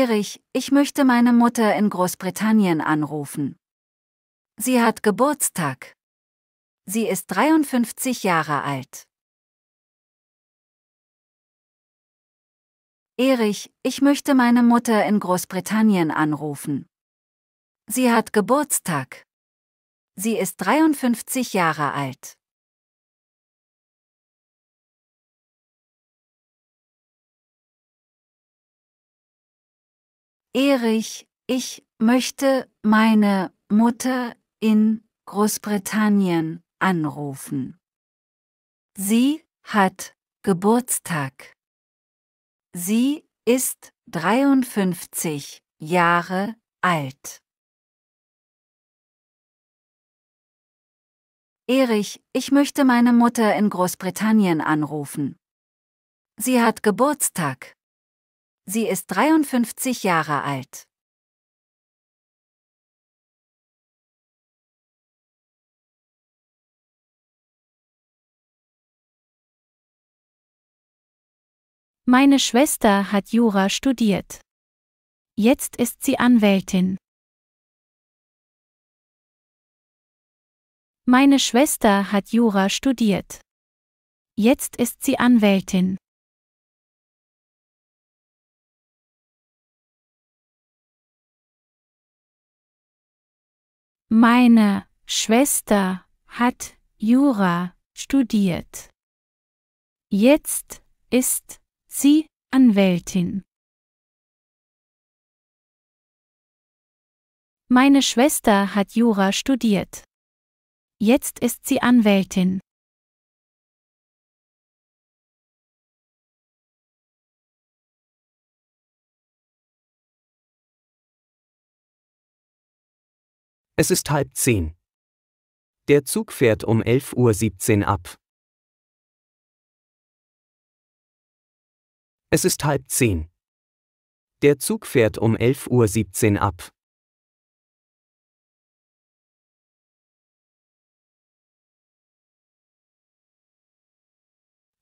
Erich, ich möchte meine Mutter in Großbritannien anrufen. Sie hat Geburtstag. Sie ist 53 Jahre alt. Erich, ich möchte meine Mutter in Großbritannien anrufen. Sie hat Geburtstag. Sie ist 53 Jahre alt. Erich, ich möchte meine Mutter in Großbritannien anrufen. Sie hat Geburtstag. Sie ist 53 Jahre alt. Erich, ich möchte meine Mutter in Großbritannien anrufen. Sie hat Geburtstag. Sie ist 53 Jahre alt. Meine Schwester hat Jura studiert. Jetzt ist sie Anwältin. Meine Schwester hat Jura studiert. Jetzt ist sie Anwältin. Meine Schwester hat Jura studiert. Jetzt ist sie Anwältin. Meine Schwester hat Jura studiert. Jetzt ist sie Anwältin. Es ist halb zehn. Der Zug fährt um 11.17 Uhr ab. Es ist halb zehn. Der Zug fährt um 11.17 Uhr ab.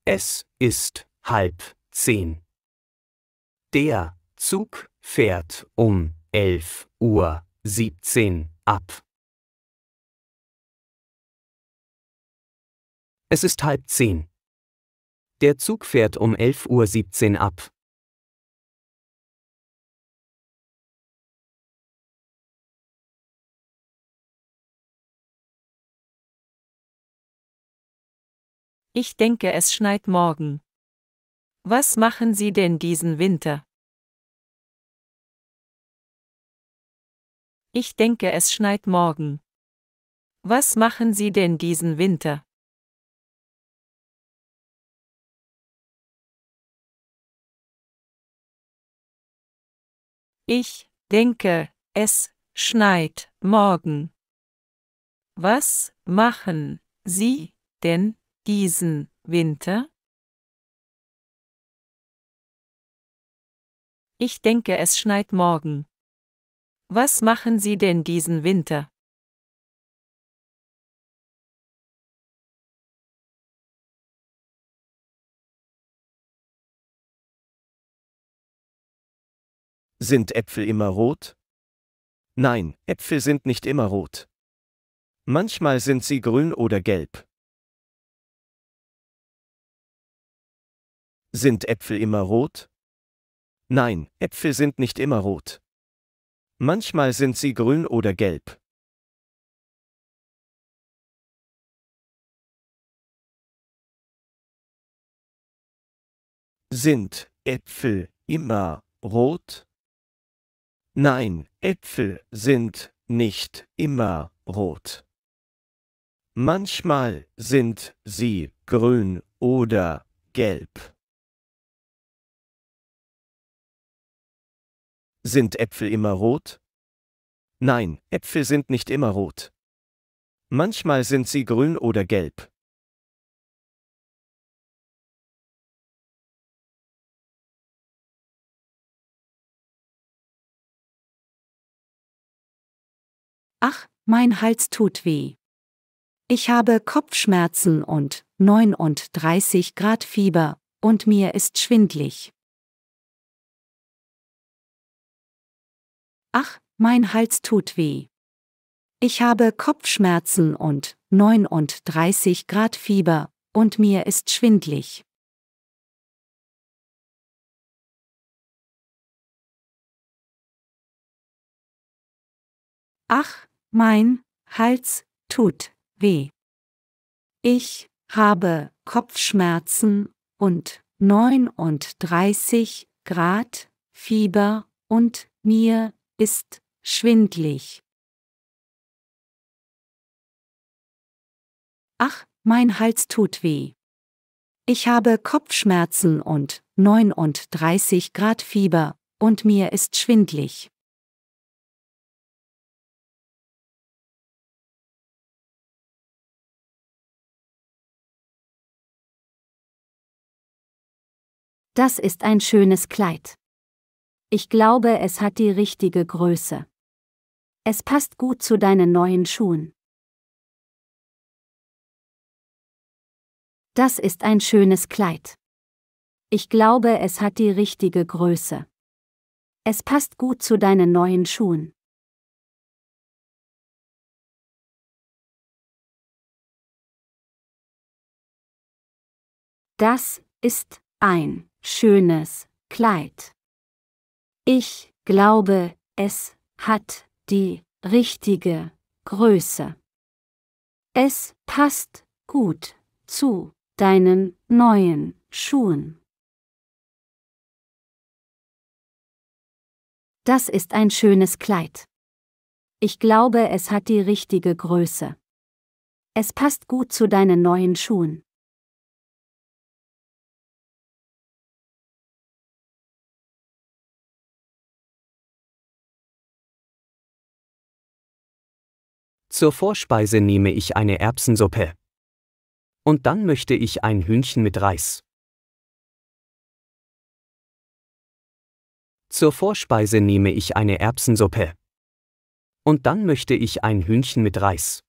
Es ist halb zehn. Der Zug fährt um 11.17 Uhr ab. Es ist halb zehn. Der Zug fährt um 11.17 Uhr ab. Ich denke, es schneit morgen. Was machen Sie denn diesen Winter? Ich denke, es schneit morgen. Was machen Sie denn diesen Winter? Ich denke, es schneit morgen. Was machen Sie denn diesen Winter? Ich denke, es schneit morgen. Was machen Sie denn diesen Winter? Sind Äpfel immer rot? Nein, Äpfel sind nicht immer rot. Manchmal sind sie grün oder gelb. Sind Äpfel immer rot? Nein, Äpfel sind nicht immer rot. Manchmal sind sie grün oder gelb. Sind Äpfel immer rot? Nein, Äpfel sind nicht immer rot. Manchmal sind sie grün oder gelb. Sind Äpfel immer rot? Nein, Äpfel sind nicht immer rot. Manchmal sind sie grün oder gelb. Ach, mein Hals tut weh. Ich habe Kopfschmerzen und 39 Grad Fieber, und mir ist schwindlig. Ach, mein Hals tut weh. Ich habe Kopfschmerzen und 39 Grad Fieber und mir ist schwindlig. Ach, mein Hals tut weh. Ich habe Kopfschmerzen und 39 Grad Fieber und mir ist schwindlig. Ach, mein Hals tut weh. Ich habe Kopfschmerzen und 39 Grad Fieber und mir ist schwindlig. Das ist ein schönes Kleid. Ich glaube, es hat die richtige Größe. Es passt gut zu deinen neuen Schuhen. Das ist ein schönes Kleid. Ich glaube, es hat die richtige Größe. Es passt gut zu deinen neuen Schuhen. Das ist ein schönes Kleid. Ich glaube, es hat die richtige Größe. Es passt gut zu deinen neuen Schuhen. Das ist ein schönes Kleid. Ich glaube, es hat die richtige Größe. Es passt gut zu deinen neuen Schuhen. Zur Vorspeise nehme ich eine Erbsensuppe. Und dann möchte ich ein Hühnchen mit Reis. Zur Vorspeise nehme ich eine Erbsensuppe. Und dann möchte ich ein Hühnchen mit Reis.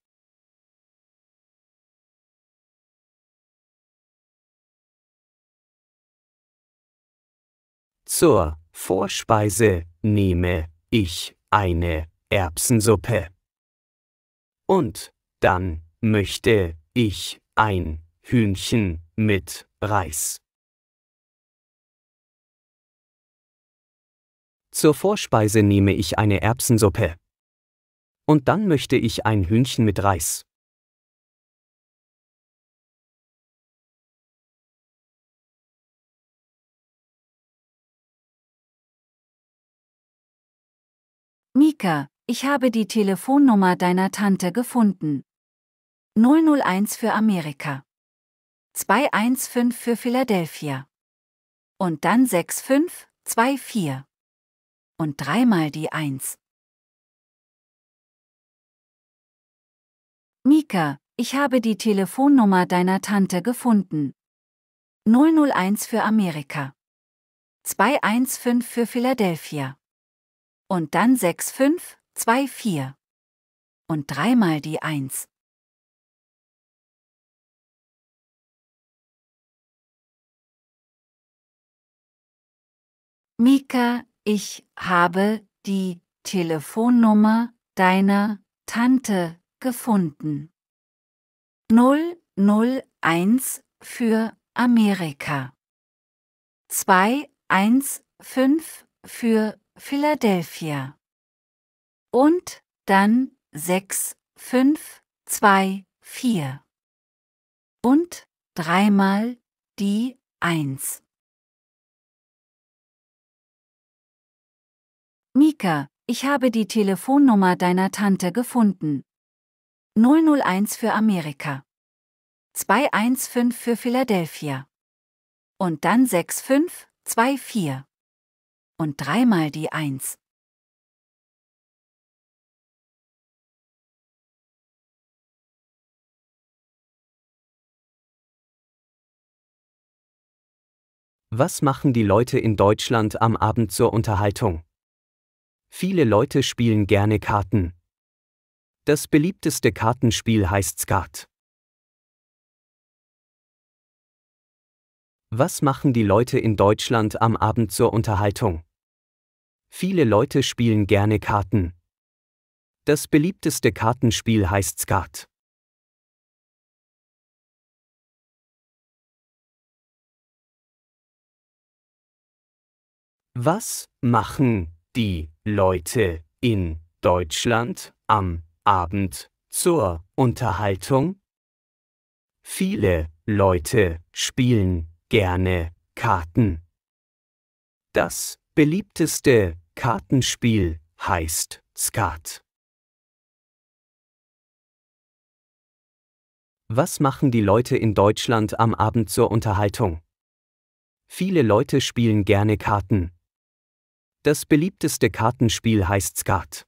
Zur Vorspeise nehme ich eine Erbsensuppe. Und dann möchte ich ein Hühnchen mit Reis. Zur Vorspeise nehme ich eine Erbsensuppe. Und dann möchte ich ein Hühnchen mit Reis. Mika, ich habe die Telefonnummer deiner Tante gefunden. 001 für Amerika. 215 für Philadelphia. Und dann 6524. Und dreimal die 1. Mika, ich habe die Telefonnummer deiner Tante gefunden. 001 für Amerika. 215 für Philadelphia. Und dann 6524 zwei vier und dreimal die Eins. Mika, ich habe die Telefonnummer deiner Tante gefunden. 001 für Amerika. 215 für Philadelphia und dann 6, 5, 2, 4. Und dreimal die 1. Mika, ich habe die Telefonnummer deiner Tante gefunden. 001 für Amerika. 215 für Philadelphia. Und dann 6524. Und dreimal die 1. Was machen die Leute in Deutschland am Abend zur Unterhaltung? Viele Leute spielen gerne Karten. Das beliebteste Kartenspiel heißt Skat. Was machen die Leute in Deutschland am Abend zur Unterhaltung? Viele Leute spielen gerne Karten. Das beliebteste Kartenspiel heißt Skat. Was machen die Leute in Deutschland am Abend zur Unterhaltung? Viele Leute spielen gerne Karten. Das beliebteste Kartenspiel heißt Skat. Was machen die Leute in Deutschland am Abend zur Unterhaltung? Viele Leute spielen gerne Karten. Das beliebteste Kartenspiel heißt Skat.